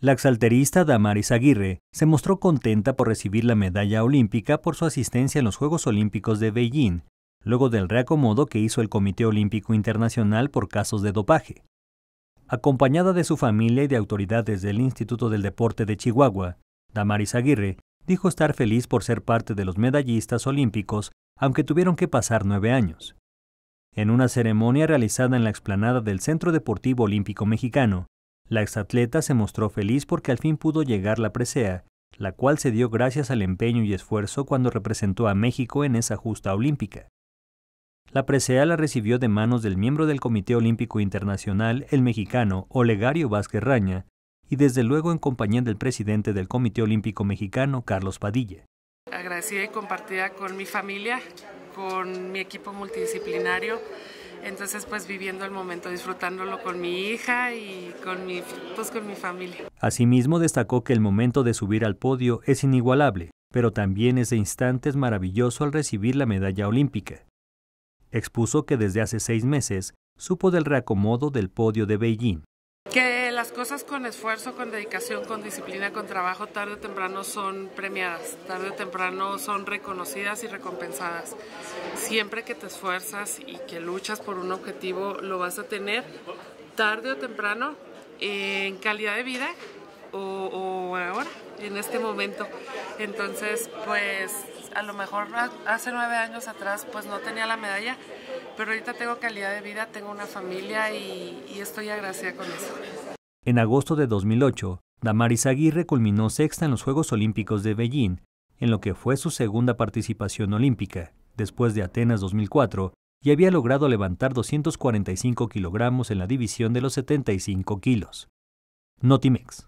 La exalterista Damaris Aguirre se mostró contenta por recibir la medalla olímpica por su asistencia en los Juegos Olímpicos de Beijing, luego del reacomodo que hizo el Comité Olímpico Internacional por casos de dopaje. Acompañada de su familia y de autoridades del Instituto del Deporte de Chihuahua, Damaris Aguirre dijo estar feliz por ser parte de los medallistas olímpicos, aunque tuvieron que pasar nueve años. En una ceremonia realizada en la explanada del Centro Deportivo Olímpico Mexicano, la exatleta se mostró feliz porque al fin pudo llegar la presea, la cual se dio gracias al empeño y esfuerzo cuando representó a México en esa justa olímpica. La presea la recibió de manos del miembro del Comité Olímpico Internacional, el mexicano Olegario Vázquez Raña, y desde luego en compañía del presidente del Comité Olímpico Mexicano, Carlos Padilla. Agradecida y compartida con mi familia, con mi equipo multidisciplinario, entonces, pues viviendo el momento, disfrutándolo con mi hija y pues, con mi, familia. Asimismo, destacó que el momento de subir al podio es inigualable, pero también ese instante es maravilloso al recibir la medalla olímpica. Expuso que desde hace seis meses supo del reacomodo del podio de Beijing que las cosas con esfuerzo, con dedicación, con disciplina, con trabajo, tarde o temprano son premiadas, tarde o temprano son reconocidas y recompensadas. Siempre que te esfuerzas y que luchas por un objetivo, lo vas a tener tarde o temprano en calidad de vida o, ahora, en este momento. Entonces, pues a lo mejor hace nueve años atrás pues no tenía la medalla, pero ahorita tengo calidad de vida, tengo una familia y, y estoy agradecida con eso. En agosto de 2008, Damaris Aguirre culminó sexta en los Juegos Olímpicos de Beijing, en lo que fue su segunda participación olímpica, después de Atenas 2004, y había logrado levantar 245 kilogramos en la división de los 75 kilos. Notimex.